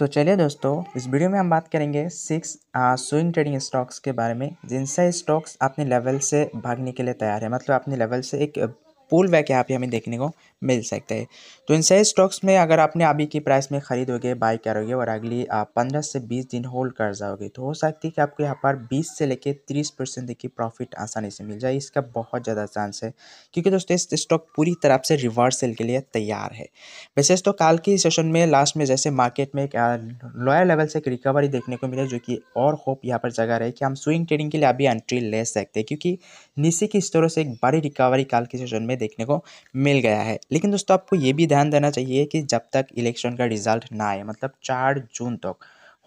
तो चलिए दोस्तों इस वीडियो में हम बात करेंगे सिक्स स्विंग ट्रेडिंग स्टॉक्स के बारे में जिनसे स्टॉक्स अपने लेवल से भागने के लिए तैयार है मतलब अपने लेवल से एक पुल बैक यहाँ पे हमें देखने को मिल सकते हैं तो इन सही स्टॉक्स में अगर आपने अभी की प्राइस में खरीदोगे बाई करोगे और अगली आप पंद्रह से बीस दिन होल्ड कर जाओगे तो हो सकती है कि आपको यहाँ पर बीस से लेकर तीस परसेंट की प्रॉफिट आसानी से मिल जाए इसका बहुत ज़्यादा चांस है क्योंकि दोस्तों इस स्टॉक पूरी तरह से रिवर्सल के लिए तैयार है इस तो काल की सेशन में लास्ट में जैसे मार्केट में एक लोअर लेवल से एक रिकवरी देखने को मिला जो कि और होप यहाँ पर जगह रहे कि हम स्विंग ट्रेडिंग के लिए अभी एंट्री ले सकते हैं क्योंकि निशी की स्तरों से एक बड़ी रिकवरी काल के सेशन में देखने को मिल गया है लेकिन दोस्तों आपको ये भी ध्यान देना चाहिए कि जब तक इलेक्शन का रिजल्ट ना आए मतलब चार जून तक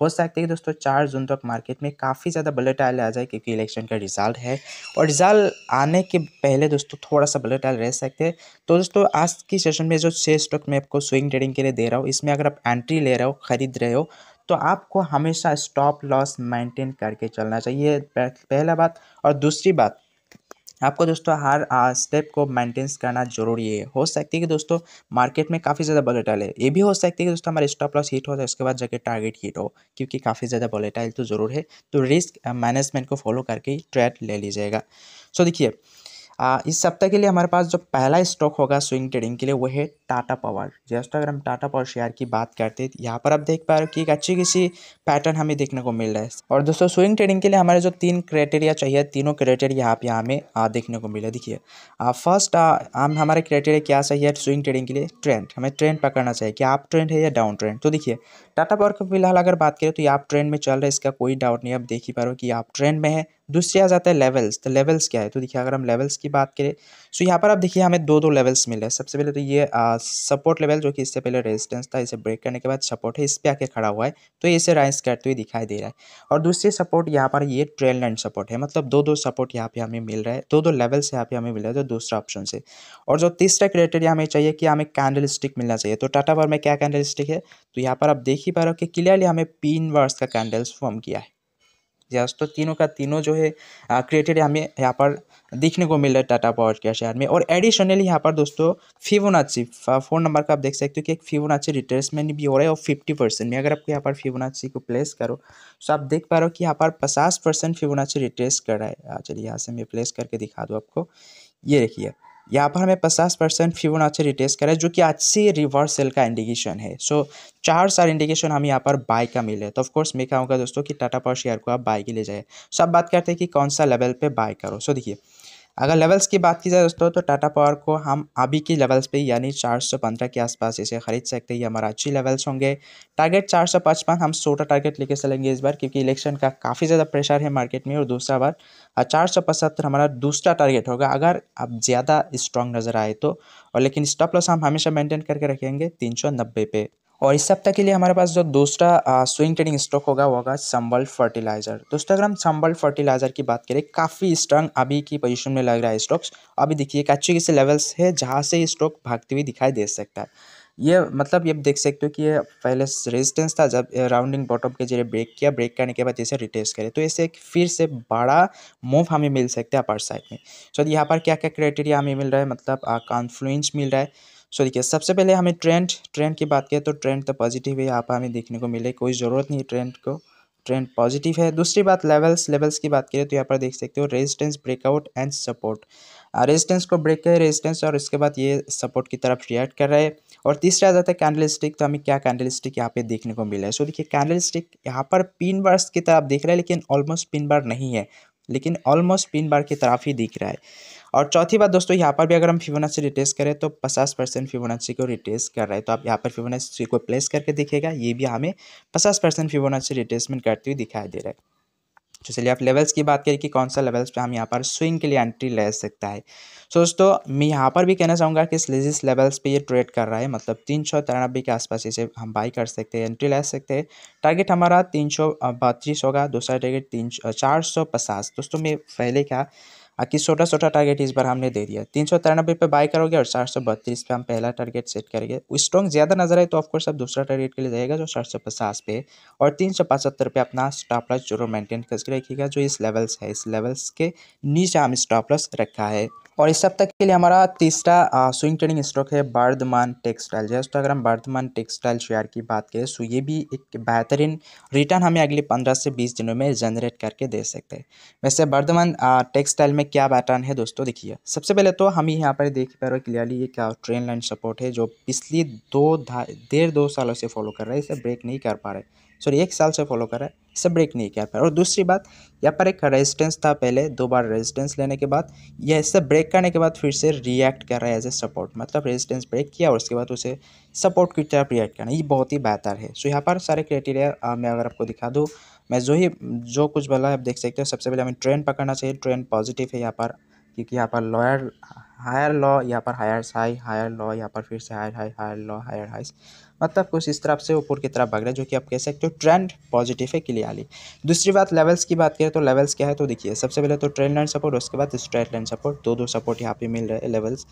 हो सकता है कि दोस्तों चार जून तक मार्केट में काफ़ी ज़्यादा बलेट आयल आ जाए क्योंकि इलेक्शन का रिजल्ट है और रिजल्ट आने के पहले दोस्तों थोड़ा सा बलेट आयल रह सकते हैं तो दोस्तों आज की सेशन में जो छः स्टॉक मैं आपको स्विंग ट्रेडिंग के लिए दे रहा हूँ इसमें अगर आप एंट्री ले रहे हो खरीद रहे हो तो आपको हमेशा स्टॉप लॉस मेंटेन करके चलना चाहिए पहला बात और दूसरी बात आपको दोस्तों हर स्टेप को मेंटेन्स करना जरूरी है हो सकती है कि दोस्तों मार्केट में काफ़ी ज़्यादा बोलेटाइल है ये भी हो सकती है कि दोस्तों हमारे स्टॉप लॉस हिट हो जाए उसके बाद जाके टारगेट हिट हो क्योंकि काफ़ी ज़्यादा बोलेटाइल तो ज़रूर है तो रिस्क मैनेजमेंट को फॉलो करके ही ट्रेड ले लीजिएगा सो देखिए आ, इस सप्ताह के लिए हमारे पास जो पहला स्टॉक होगा स्विंग ट्रेडिंग के लिए वो है टाटा पावर जैसा अगर हम टाटा पावर शेयर की बात करते हैं यहाँ पर आप देख पा रहे हो कि एक अच्छी किसी पैटर्न हमें देखने को मिल रहा है और दोस्तों स्विंग ट्रेडिंग के लिए हमारे जो तीन क्राइटेरिया चाहिए तीनों क्राइटेरिया यहाँ पे हमें देखने को मिले देखिए फर्स्ट हम हमारे क्राइटेरिया क्या चाहिए स्विंग ट्रेडिंग के लिए ट्रेंड हमें ट्रेंड पकड़ना चाहिए कि आप ट्रेंड है या डाउन ट्रेंड तो देखिए टाटा पावर का फिलहाल अगर बात करें तो ये आप ट्रेंड में चल रहा है इसका कोई डाउट नहीं आप देख ही पा रहे हो कि आप ट्रेंड में है दूसरी आ जाता है लेवल्स तो लेवल्स क्या है तो देखिए अगर हम लेवल्स की बात करें सो यहाँ पर आप देखिए हमें दो दो लेवल्स मिले सबसे पहले तो ये सपोर्ट लेवल जो कि इससे पहले रेजिस्टेंस था इसे ब्रेक करने के बाद सपोर्ट है इस पर आके खड़ा हुआ है तो इसे राइस करते हुए दिखाई दे रहा है और दूसरी सपोर्ट यहाँ पर ये ट्रेल लाइन सपोर्ट है मतलब दो दो सपोर्ट यहाँ पे हमें मिल रहा है दो दो लेवल्स यहाँ पे हमें मिल रहा है दूसरा ऑप्शन से और जो तीसरा क्राइटेरिया हमें चाहिए कि हमें कैंडल स्टिक मिलना चाहिए तो टाटा पावर में क्या कैंडल स्टिक है तो यहाँ पर आप देख ही पा रहे हो कि क्लियरली हमें पीन वर्स का कैंडल्स फॉर्म किया है शेयर्स तो तीनों का तीनों जो है क्रिएटेड हमें यहाँ पर देखने को मिल रहा है टाटा पावर के शेयर में और एडिशनली यहाँ पर दोस्तों फिबोनाची फोन नंबर का आप देख सकते हो कि एक फिबोनाची रिटर्समेंट भी हो रहा है और फिफ्टी परसेंट में अगर आपको यहाँ पर फिबोनाची को प्लेस करो तो आप देख पा रहे हो कि यहाँ पर पचास परसेंट फीवोनाची रिट्रेस कर रहा है चलिए यहाँ से मैं प्लेस करके दिखा दूँ आपको ये देखिए यहाँ पर हमें पचास परसेंट अच्छे रिटेस्ट करें जो कि आज से रिवर्स सेल का इंडिकेशन है सो so, चार सारे इंडिकेशन हमें यहाँ पर बाय का मिले तो ऑफकोर्स मैं कहूँगा दोस्तों कि टाटा पर शेयर को आप बाय के ले जाए सो अब बात करते हैं कि कौन सा लेवल पे बाय करो सो so, देखिए अगर लेवल्स की बात की जाए दोस्तों तो टाटा पावर को हम अभी की लेवल्स पे यानी 415 के आसपास इसे खरीद सकते हैं ये हमारा अच्छी लेवल्स होंगे टारगेट 455 हम छोटा टारगेट लेके चलेंगे इस बार क्योंकि इलेक्शन का काफ़ी ज़्यादा प्रेशर है मार्केट में और दूसरा बार हाँ, चार हमारा दूसरा टारगेट होगा अगर आप ज़्यादा स्ट्रॉन्ग नज़र आए तो और लेकिन स्टॉप लॉस हम हमेशा मेंटेन करके रखेंगे तीन पे और इस सप्ताह के लिए हमारे पास जो दूसरा स्विंग ट्रेडिंग स्टॉक होगा वो होगा संबल फर्टिलाइजर दोस्तों अगर हम संबल फर्टिलाइजर की बात करें काफ़ी स्ट्रांग अभी की पोजिशन में लग रहा है स्टॉक्स अभी देखिए कच्चे किसे लेवल्स है जहाँ से स्टॉक भागती हुई दिखाई दे सकता है ये मतलब ये देख सकते हो कि ये पहले रेजिस्टेंस था जब राउंडिंग बॉटम के जरिए ब्रेक किया ब्रेक करने के बाद इसे रिटेस्ट करे तो ऐसे एक फिर से बड़ा मूव हमें मिल सकता है अपर साइड में सो यहाँ पर क्या क्या क्राइटेरिया हमें मिल रहा है मतलब कॉन्फ्लुएंस मिल रहा है सो देखिए सबसे पहले हमें ट्रेंड ट्रेंड की बात करें तो ट्रेंड तो पॉजिटिव है यहाँ पर हमें देखने को मिले कोई ज़रूरत नहीं ट्रेंड को ट्रेंड पॉजिटिव है दूसरी बात लेवल्स लेवल्स की बात करें तो यहाँ पर देख सकते हो resistance breakout and support resistance को ब्रेक कर रेजिस्टेंस और इसके बाद ये सपोर्ट की तरफ रिएक्ट कर रहा है और तीसरा आ जाता है कैंडल स्टिक तो हमें क्या कैंडल स्टिक यहाँ पे देखने को मिला है सो देखिए कैंडल स्टिक यहाँ पर पिन बार्स की तरफ देख रहा है लेकिन ऑलमोस्ट पिन बार नहीं है लेकिन ऑलमोस्ट पिन बार की तरफ ही दिख रहा है और चौथी बात दोस्तों यहाँ पर भी अगर हम फिबोनाची रिटेस करें तो पचास परसेंट फिबोनाची को रिटेस कर रहे हैं तो आप यहाँ पर सी को प्लेस करके देखिएगा ये भी हमें पचास परसेंट फिबोनाची रिटेसमेंट करती हुई दिखाई दे रहा है तो चलिए आप लेवल्स की बात करें कि कौन सा लेवल्स पे हम यहाँ पर स्विंग के लिए एंट्री ले सकता है सो तो दोस्तों मैं यहाँ पर भी कहना चाहूँगा कि इस लेवल्स पे ये ट्रेड कर रहा है मतलब तीन सौ तिरानब्बे के आसपास इसे हम बाई कर सकते हैं एंट्री ले सकते हैं टारगेट हमारा तीन सौ बत्तीस होगा दूसरा टारगेट तीन चार सौ पचास दोस्तों मैं पहले क्या बाकी छोटा छोटा टारगेट इस बार हमने दे दिया तीन सौ तिरानबे पर बाय करोगे और चार सौ बत्तीस पर हम पहला टारगेट सेट करेंगे स्ट्रॉन्ग ज़्यादा नजर आए तो ऑफकोर्स आप दूसरा टारगेट के लिए जाएगा जो चार सौ पचास पे और तीन सौ पचहत्तर पे अपना स्टॉप लॉस जरूर मेंटेन करके रखिएगा जो इस लेवल्स है इस लेवल्स के नीचे हम स्टॉप लॉस रखा है और इस सप्ताह के लिए हमारा तीसरा स्विंग ट्रेडिंग स्टॉक है बर्धमान टेक्सटाइल जैसे तो अगर हम बर्धमान टेक्सटाइल शेयर की बात करें तो ये भी एक बेहतरीन रिटर्न हमें अगले पंद्रह से बीस दिनों में जनरेट करके दे सकते हैं वैसे बर्धमान टेक्सटाइल में क्या पैटर्न है दोस्तों देखिए सबसे पहले तो हम यहाँ पर देख पा रहे हो क्लियरली ये क्या ट्रेन लाइन सपोर्ट है जो पिछली दो डेढ़ दो सालों से फॉलो कर रहे हैं इसे ब्रेक नहीं कर पा रहे सॉरी एक साल से फॉलो कर रहा है इससे ब्रेक नहीं किया और दूसरी बात यहाँ पर एक रेजिस्टेंस था पहले दो बार रेजिस्टेंस लेने के बाद यह इससे ब्रेक करने के बाद फिर से रिएक्ट कर रहा है एज ए सपोर्ट मतलब रेजिस्टेंस ब्रेक किया और उसके बाद उसे सपोर्ट की तरफ रिएक्ट करना ये बहुत ही बेहतर है सो यहाँ पर सारे क्राइटेरिया मैं अगर आपको दिखा दूँ मैं जो ही जो कुछ बोला है आप देख सकते हो सबसे पहले हमें ट्रेंड पकड़ना चाहिए ट्रेंड पॉजिटिव है यहाँ पर क्योंकि यहाँ पर लॉयर हायर लॉ यहाँ पर हायर हाई हायर लॉ यहाँ पर फिर से higher high higher low higher high मतलब कुछ इस तरफ से ऊपर की तरफ भाग रहा है जो कि आप कह सकते हो ट्रेंड पॉजिटिव है क्लियरली दूसरी बात लेवल्स की बात करें तो लेवल्स क्या है तो देखिए सबसे पहले तो ट्रेंड लाइन सपोर्ट उसके बाद स्ट्रेट लाइन सपोर्ट दो दो सपोर्ट यहाँ पे मिल रहे हैं लेवल्स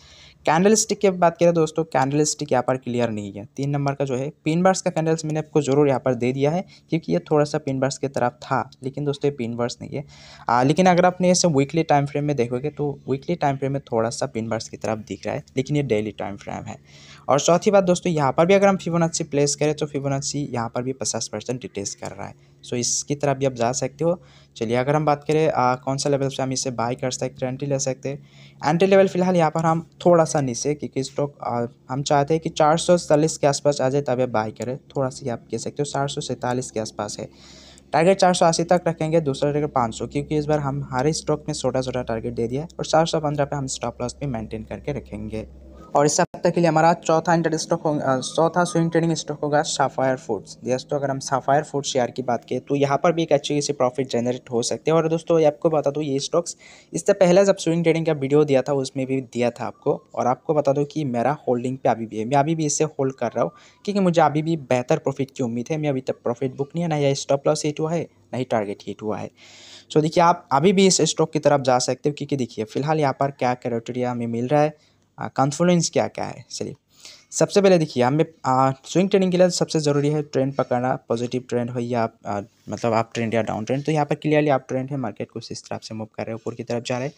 कैंडल स्टिक की बात करें दोस्तों कैंडल स्टिक यहाँ पर क्लियर नहीं है तीन नंबर का जो है पिन बर्स का कैंडल्स मैंने आपको जरूर यहाँ पर दे दिया है क्योंकि ये थोड़ा सा पिन बर्स की तरफ था लेकिन दोस्तों ये पिन बर्स नहीं है लेकिन अगर आपने इसे वीकली टाइम फ्रेम में देखोगे तो वीकली टाइम फ्रेम में थोड़ा सा पिन बर्स की तरफ दिख रहा है लेकिन ये डेली टाइम फ्रेम है और चौथी बात दोस्तों यहाँ पर भी अगर हम फिवन फिबोनाची प्लेस करें तो फिबोनाची यहाँ पर भी पचास परसेंट डिटेस कर रहा है सो इसकी तरफ भी आप जा सकते हो चलिए अगर हम बात करें आ, कौन सा लेवल से हम इसे बाई कर सकते हैं एंट्री ले सकते हैं एंट्री लेवल फिलहाल यहाँ पर हम थोड़ा सा नीचे क्योंकि स्टॉक हम चाहते हैं कि चार सौ चालीस के आसपास आ जाए तब आप बाई करें थोड़ा सा आप कह सकते हो चार सौ सैंतालीस के आसपास है टारगेट चार सौ अस्सी तक रखेंगे दूसरा टारगेट पाँच सौ क्योंकि इस बार हम हर स्टॉक में छोटा छोटा टारगेट दे दिया और चार सौ पंद्रह पर हम स्टॉप लॉस भी मेंटेन करके रखेंगे और इस हफ्ते के लिए हमारा चौथा इंटर स्टॉक होगा चौथा स्विंग ट्रेडिंग स्टॉक होगा साफायर फूड्स दोस्तों अगर हम साफायर फूड शेयर की बात करें तो यहाँ पर भी एक अच्छी खासी प्रॉफिट जनरेट हो सकते हैं और दोस्तों आपको बता दूँ ये स्टॉक्स इससे पहले जब स्विंग ट्रेडिंग का वीडियो दिया था उसमें भी दिया था आपको और आपको बता दूँ कि मेरा होल्डिंग पे अभी भी है मैं अभी भी इससे होल्ड कर रहा हूँ क्योंकि मुझे अभी भी बेहतर प्रॉफिट की उम्मीद है मैं अभी तक प्रॉफिट बुक नहीं है ना यह स्टॉप लॉस हिट हुआ है ना ही टारगेट हिट हुआ है सो देखिए आप अभी भी इस स्टॉक की तरफ जा सकते हो क्योंकि देखिए फिलहाल यहाँ पर क्या क्राइटेरिया हमें मिल रहा है कॉन्फिडेंस क्या क्या है चलिए सबसे पहले देखिए हमें स्विंग ट्रेनिंग के लिए सबसे ज़रूरी है ट्रेंड पकड़ना पॉजिटिव ट्रेंड हो या आ, मतलब आप ट्रेंड या डाउन ट्रेंड तो यहाँ पर क्लियरली आप ट्रेंड है मार्केट को इस तरफ से मूव कर रहे हैं ऊपर की तरफ जा रहे हैं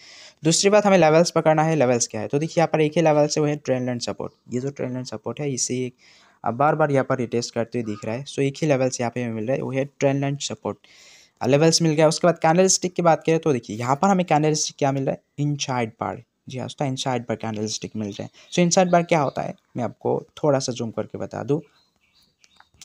दूसरी बात हमें लेवल्स पकड़ना है लेवल्स क्या है तो देखिए यहाँ पर एक ही लेवल से वो है ट्रेंड एंड सपोर्ट ये जो ट्रेंड एंड सपोर्ट है इसे अब बार बार यहाँ पर रिटेस्ट करते हुए दिख रहा है सो एक ही लेवल्स यहाँ पे हमें मिल रहा है वो है ट्रेंड एंड सपोर्ट लेवल्स मिल गया उसके बाद कैंडल स्टिक की बात करें तो देखिए यहाँ पर हमें कैंडल स्टिक क्या मिल रहा है इन चाइड बार जी हाँ उसका इनसाइड बार कैंडलस्टिक मिल जाए सो इनसाइड बार क्या होता है मैं आपको थोड़ा सा जूम करके बता दूँ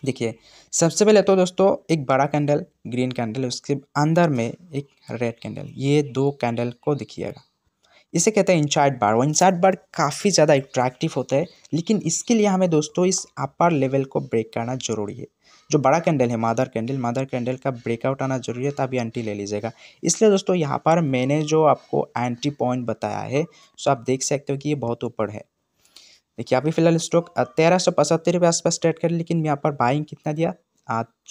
देखिए सबसे पहले तो दोस्तों एक बड़ा कैंडल ग्रीन कैंडल उसके अंदर में एक रेड कैंडल ये दो कैंडल को देखिएगा इसे कहते हैं इंचार्ट बार वो इंचार्ट बार काफ़ी ज़्यादा अट्रैक्टिव होता है लेकिन इसके लिए हमें दोस्तों इस अपर लेवल को ब्रेक करना जरूरी है जो बड़ा कैंडल है मादर कैंडल मादर कैंडल का ब्रेकआउट आना जरूरी है तो अभी एंटी ले लीजिएगा इसलिए दोस्तों यहाँ पर मैंने जो आपको एंटी पॉइंट बताया है सो आप देख सकते हो कि ये बहुत ऊपर है देखिए अभी फिलहाल स्टॉक तेरह सौ पचहत्तर रुपये आसपास ट्रेड कर लेकिन यहाँ पर बाइंग कितना दिया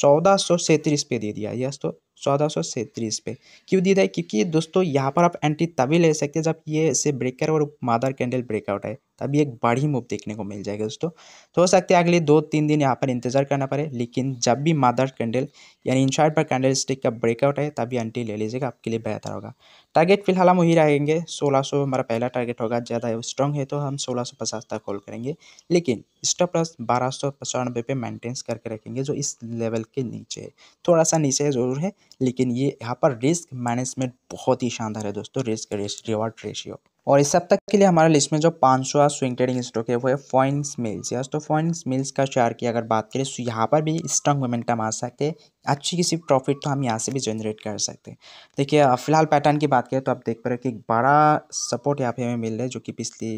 चौदह सौ सैंतीस पे दे दिया यस तो चौदह सौ सैंतीस पे क्यों दिया क्योंकि दोस्तों यहाँ पर आप एंट्री तभी ले सकते हैं जब ये इसे ब्रेकर और मादर कैंडल ब्रेकआउट है तभी एक बड़ी मूव देखने को मिल जाएगा दोस्तों तो हो सकता है अगले दो तीन दिन यहाँ पर इंतजार करना पड़े लेकिन जब भी मादर कैंडल यानी इंशार्ट पर कैंडल स्टिक का ब्रेकआउट है तभी आंटी ले लीजिएगा आपके लिए बेहतर होगा टारगेट फिलहाल हम वही रहेंगे 1600 हमारा पहला टारगेट होगा ज़्यादा स्ट्रॉन्ग है तो हम सोलह तक होल्ड करेंगे लेकिन स्टॉप लॉस बारह सौ पे मेंटेन्स करके रखेंगे जो इस लेवल के नीचे है थोड़ा सा नीचे ज़रूर है लेकिन ये यहाँ पर रिस्क मैनेजमेंट बहुत ही शानदार है दोस्तों रिस्क रिवार्ड रेशियो और इस सप्ताह के लिए हमारे लिस्ट में जो पाँच सौ स्विंग ट्रेडिंग स्टॉक है वो है फॉइंस मिल्स या तो फॉइंस मिल्स का शेयर की अगर बात करें तो यहाँ पर भी स्ट्रांग मोमेंटम आ सकते हैं अच्छी किसी प्रॉफिट तो हम यहाँ से भी जनरेट कर सकते हैं देखिए फिलहाल पैटर्न की बात करें तो आप देख पा रहे हो कि एक बड़ा सपोर्ट यहाँ पे हमें मिल रहा है जो कि पिछली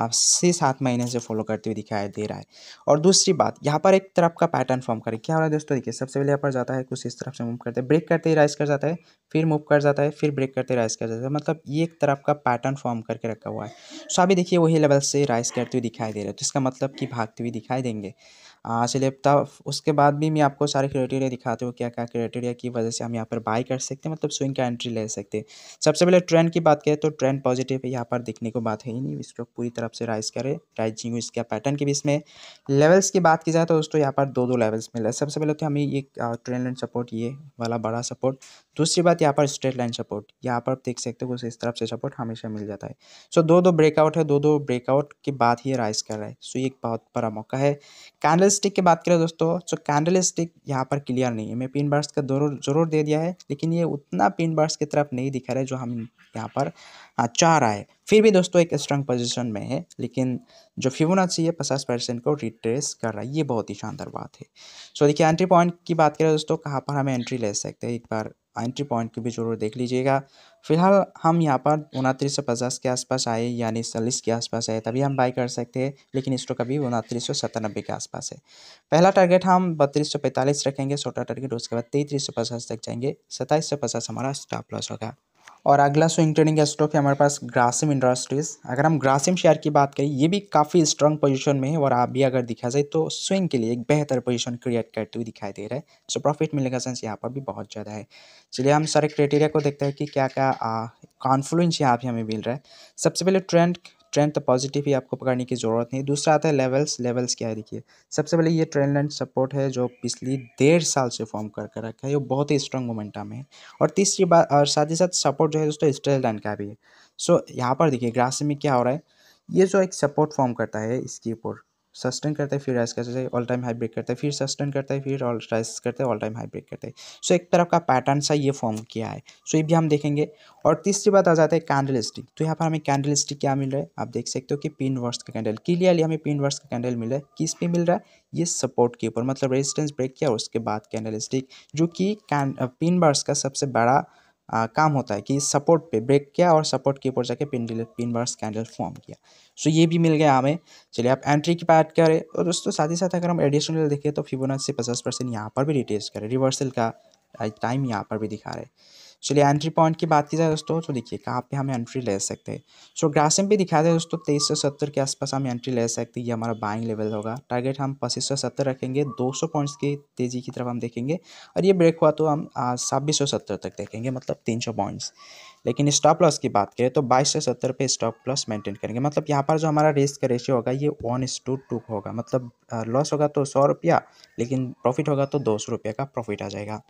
आप से सात महीने से फॉलो करते हुए दिखाई दे रहा है और दूसरी बात यहाँ पर एक तरफ का पैटर्न फॉर्म करें क्या हो रहा है दोस्तों देखिए सबसे पहले यहाँ पर जाता है कुछ इस तरफ से मूव करते हैं ब्रेक करते ही राइस कर जाता है फिर मूव कर जाता है फिर ब्रेक करते राइस कर जाता है मतलब ये एक तरफ का पैटर्न फॉर्म करके रखा हुआ है सो अभी देखिए वही लेवल से राइस करते हुए दिखाई दे रहा है तो इसका मतलब कि भागते हुए दिखाई देंगे सिलेक्ट उसके बाद भी मैं आपको सारे क्राइटेरिया दिखाते हूँ क्या क्या क्राइटेरिया की वजह से हम यहाँ पर बाई कर सकते हैं मतलब स्विंग का एंट्री ले सकते हैं सबसे पहले ट्रेंड की बात करें तो ट्रेंड पॉजिटिव है यहाँ पर दिखने को बात है ही नहीं स्टॉक पूरी तरफ से राइज करे राइजिंग इसका पैटर्न के बीच में लेवल्स की बात की जाए तो दोस्तों यहाँ पर दो दो लेवल्स मिले सबसे पहले तो हमें ये ट्रेंड एंड सपोर्ट ये वाला बड़ा सपोर्ट दूसरी बात यहाँ पर स्ट्रेट लाइन सपोर्ट यहाँ पर आप देख सकते हो इस तरफ से सपोर्ट हमेशा मिल जाता है सो so, दो दो ब्रेकआउट है दो दो ब्रेकआउट के बाद ही राइस कर रहा है सो so, ये एक बहुत बड़ा मौका है कैंडल स्टिक की बात करें दोस्तों सो कैंडल स्टिक यहाँ पर क्लियर नहीं है मैं पिन बर्स का जरूर जरूर दे दिया है लेकिन ये उतना पिन बर्स की तरफ नहीं दिखा रहा है जो हम यहाँ पर हाँ, चाह रहा है फिर भी दोस्तों एक स्ट्रांग पोजिशन में है लेकिन जो फिबोनाची चाहिए पचास परसेंट को रिट्रेस कर रहा है ये बहुत ही शानदार बात है सो देखिए एंट्री पॉइंट की बात करें दोस्तों कहाँ पर हमें एंट्री ले सकते हैं एक बार एंट्री पॉइंट की भी ज़रूर देख लीजिएगा फिलहाल हम यहाँ पर उनतीस सौ पचास के आसपास आए यानी चालीस के आसपास आए तभी हम बाई कर सकते हैं लेकिन स्टॉक अभी उनतीस सौ सतानबे के आसपास है पहला टारगेट हम बत्तीस सौ पैंतालीस रखेंगे छोटा टारगेट उसके बाद तैंतीस सौ पचास तक जाएंगे सत्ताईस सौ पचास हमारा स्टॉप लॉस होगा और अगला स्विंग ट्रेडिंग स्टॉक है हमारे पास ग्रासिम इंडस्ट्रीज़ अगर हम ग्रासिम शेयर की बात करें ये भी काफ़ी स्ट्रांग पोजीशन में है और आप भी अगर दिखा जाए तो स्विंग के लिए एक बेहतर पोजीशन क्रिएट करते हुए दिखाई दे रहा है सो प्रॉफिट मिलने का सेंस यहाँ पर भी बहुत ज़्यादा है चलिए हम सारे क्राइटेरिया को देखते हैं कि क्या क्या कॉन्फ्लुएंस यहाँ पर हमें मिल रहा है सबसे पहले ट्रेंड ट्रेंड तो पॉजिटिव ही आपको पकड़ने की ज़रूरत नहीं दूसरा आता है लेवल्स लेवल्स क्या है देखिए सबसे पहले ये ट्रेंड लाइन सपोर्ट है जो पिछली डेढ़ साल से फॉर्म कर कर रखा है ये बहुत ही स्ट्रॉन्ग मोमेंटम है और तीसरी बात और साथ ही साथ सपोर्ट जो है दोस्तों स्ट्रेल लाइन का भी है सो यहाँ पर देखिए ग्रास में क्या हो रहा है ये जो एक सपोर्ट फॉर्म करता है इसके ऊपर सस्टेन करता है फिर राइस करता है ऑल टाइम हाई ब्रेक करता है फिर सस्टेन करता है फिर ऑल राइस करता है ऑल टाइम हाई ब्रेक करता है सो so, एक तरफ का पैटर्न सा ये फॉर्म किया है सो so, ये भी हम देखेंगे और तीसरी बात आ जाता है कैंडल स्टिक तो यहाँ पर हमें कैंडल स्टिक क्या मिल रहा है आप देख सकते हो कि पिन वर्स का कैंडल क्लियरली हमें पिन वर्स का कैंडल मिल रहा है किस पे मिल रहा है ये सपोर्ट के ऊपर मतलब रेजिस्टेंस ब्रेक किया और उसके बाद कैंडल स्टिक जो कि पिन वर्स का सबसे बड़ा आ, काम होता है कि सपोर्ट पे ब्रेक किया और सपोर्ट के ऊपर जाके pin pin bar candle form किया सो ये भी मिल गया हमें चलिए आप एंट्री की बात करें और दोस्तों साथ ही साथ अगर हम एडिशनल देखें तो से पचास परसेंट यहाँ पर भी रिटेस्ट करें रिवर्सल का टाइम यहाँ पर भी दिखा रहे चलिए एंट्री पॉइंट की बात की जाए दोस्तों तो देखिए कहाँ पे हम एंट्री ले सकते हैं सो ग्रासिम पे दिखा दें दोस्तों तेईस सौ सत्तर के आसपास हम एंट्री ले सकते हैं ये हमारा बाइंग लेवल होगा टारगेट हम पच्चीस सौ सत्तर रखेंगे दो सौ पॉइंट्स की तेज़ी की तरफ हम देखेंगे और ये ब्रेक हुआ तो हम छब्बीस सौ सत्तर तक देखेंगे मतलब तीन सौ पॉइंट्स लेकिन स्टॉप लॉस की बात करें तो बाईस सौ सत्तर पर स्टॉप लॉस मेंटेन करेंगे मतलब यहाँ पर जो हमारा रिस्क का रेशियो होगा ये वन इस टू टू होगा मतलब लॉस होगा तो सौ रुपया लेकिन प्रॉफिट होगा तो दो सौ रुपये का प्रॉफिट आ जाएगा